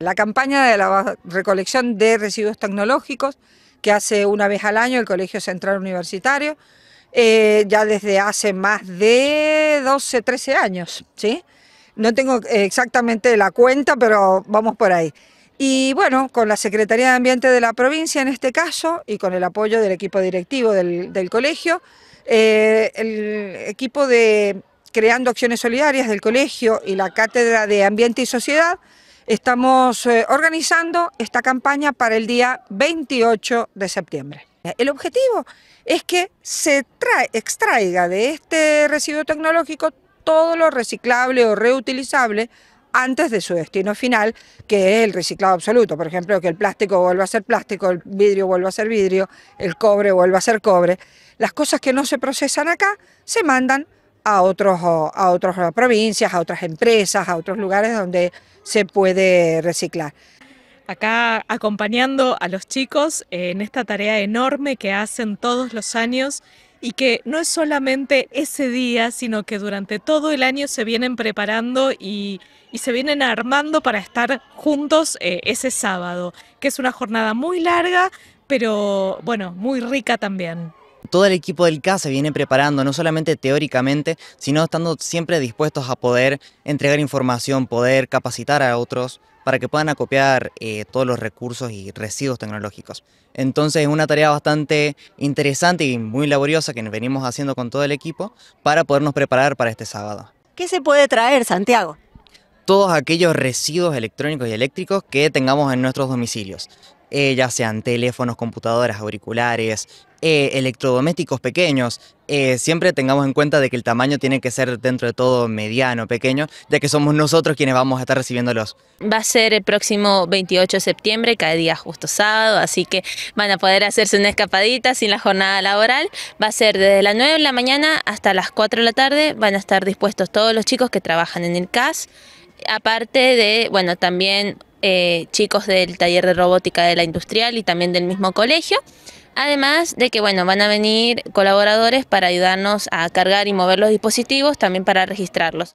La campaña de la recolección de residuos tecnológicos que hace una vez al año el Colegio Central Universitario, eh, ya desde hace más de 12, 13 años, ¿sí? No tengo exactamente la cuenta, pero vamos por ahí. Y bueno, con la Secretaría de Ambiente de la provincia en este caso y con el apoyo del equipo directivo del, colegio, eh, el equipo de Creando Acciones Solidarias del colegio y la Cátedra de Ambiente y Sociedad, Estamos eh, organizando esta campaña para el día 28 de septiembre. El objetivo es que se extraiga de este residuo tecnológico todo lo reciclable o reutilizable antes de su destino final, que es el reciclado absoluto. Por ejemplo, que el plástico vuelva a ser plástico, el vidrio vuelva a ser vidrio, el cobre vuelva a ser cobre. Las cosas que no se procesan acá se mandan a, otros, a otras eh, provincias, a otras empresas, a otros lugares donde se puede reciclar. Acá acompañando a los chicos en esta tarea enorme que hacen todos los años y que no es solamente ese día, sino que durante todo el año se vienen preparando y, y se vienen armando para estar juntos eh, ese sábado, que es una jornada muy larga, pero bueno, muy rica también todo el equipo del CA se viene preparando, no solamente teóricamente, sino estando siempre dispuestos a poder entregar información, poder capacitar a otros para que puedan acopiar eh, todos los recursos y residuos tecnológicos. Entonces es una tarea bastante interesante y muy laboriosa que venimos haciendo con todo el equipo para podernos preparar para este sábado. ¿Qué se puede traer, Santiago? Todos aquellos residuos electrónicos y eléctricos que tengamos en nuestros domicilios. Eh, ya sean teléfonos, computadoras, auriculares, eh, electrodomésticos pequeños. Eh, siempre tengamos en cuenta de que el tamaño tiene que ser dentro de todo mediano, pequeño, ya que somos nosotros quienes vamos a estar recibiéndolos. Va a ser el próximo 28 de septiembre, cada día justo sábado, así que van a poder hacerse una escapadita sin la jornada laboral. Va a ser desde las 9 de la mañana hasta las 4 de la tarde, van a estar dispuestos todos los chicos que trabajan en el CAS, aparte de, bueno, también eh, chicos del taller de robótica de la industrial y también del mismo colegio. Además de que, bueno, van a venir colaboradores para ayudarnos a cargar y mover los dispositivos, también para registrarlos.